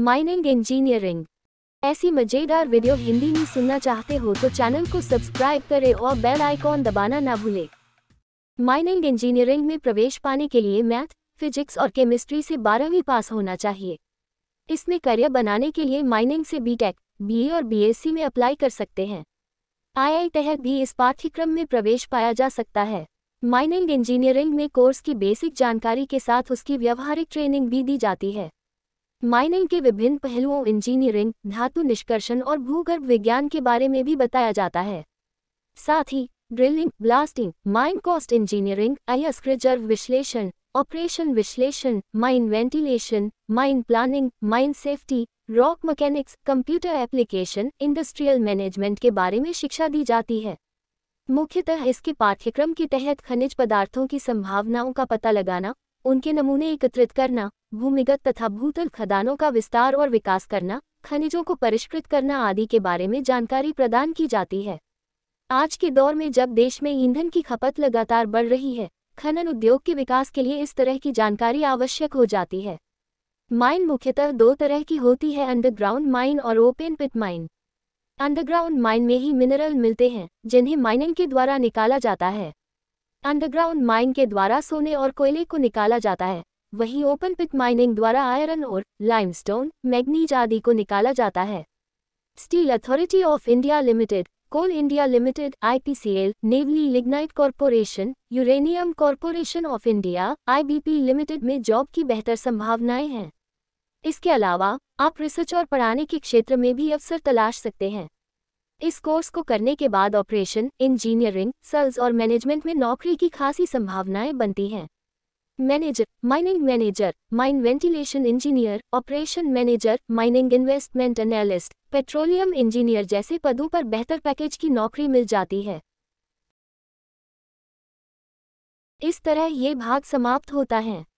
mining engineering ऐसी मजेदार video Hindi में सुनना चाहते हो तो चैनल को सब्सक्राइब करें और बेल आइकॉन दबाना ना भूलें माइनिंग इंजीनियरिंग में प्रवेश पाने के लिए मैथ फिजिक्स और केमिस्ट्री से बारहवीं पास होना चाहिए इसमें करियर बनाने के लिए माइनिंग से बीटेक, बीए और बीएससी में अप्लाई कर सकते हैं आई तहत e भी इस पाठ्यक्रम में प्रवेश पाया जा सकता है माइनिंग इंजीनियरिंग में कोर्स की बेसिक जानकारी के साथ उसकी व्यवहारिक ट्रेनिंग भी दी जाती है माइनिंग के विभिन्न पहलुओं इंजीनियरिंग धातु निष्कर्षण और भूगर्भ विज्ञान के बारे में भी बताया जाता है साथ ही drilling blasting mine cost engineering अयस्क रिजर्व विश्लेषण ऑपरेशन विश्लेषण mine ventilation mine planning mine safety rock mechanics computer application industrial management के बारे में शिक्षा दी जाती है मुख्यतः इसके पाठ्यक्रम के तहत खनिज पदार्थों की संभावनाओं का पता लगाना उनके नमूने एकत्रित करना भूमिगत तथा भूतल खदानों का विस्तार और विकास करना खनिजों को परिष्कृत करना आदि के बारे में जानकारी प्रदान की जाती है आज के दौर में जब देश में ईंधन की खपत लगातार बढ़ रही है खनन उद्योग के विकास के लिए इस तरह की जानकारी आवश्यक हो जाती है माइन मुख्यतः दो तरह की होती है अंडरग्राउंड माइन और open pit mine underground mine में ही मिनरल मिलते हैं जिन्हें माइनिंग के द्वारा निकाला जाता है अंडरग्राउंड माइन के द्वारा सोने और कोयले को निकाला जाता है वहीं ओपन पिट माइनिंग द्वारा आयरन और लाइमस्टोन मैग्नीज आदि को निकाला जाता है Steel Authority of India Limited Coal India Limited IPCL Neyveli Lignite Corporation Uranium Corporation of India IBP Limited में जॉब की बेहतर संभावनाएं हैं इसके अलावा आप रिसर्च और पढ़ाने के क्षेत्र में भी अवसर तलाश सकते हैं इस कोर्स को करने के बाद ऑपरेशन इंजीनियरिंग सेल्स और मैनेजमेंट में नौकरी की खासी संभावनाएं बनती हैं manager mining manager mine ventilation engineer operation manager mining investment analyst petroleum engineer जैसे पदों पर बेहतर पैकेज की नौकरी मिल जाती है इस तरह ये भाग समाप्त होता है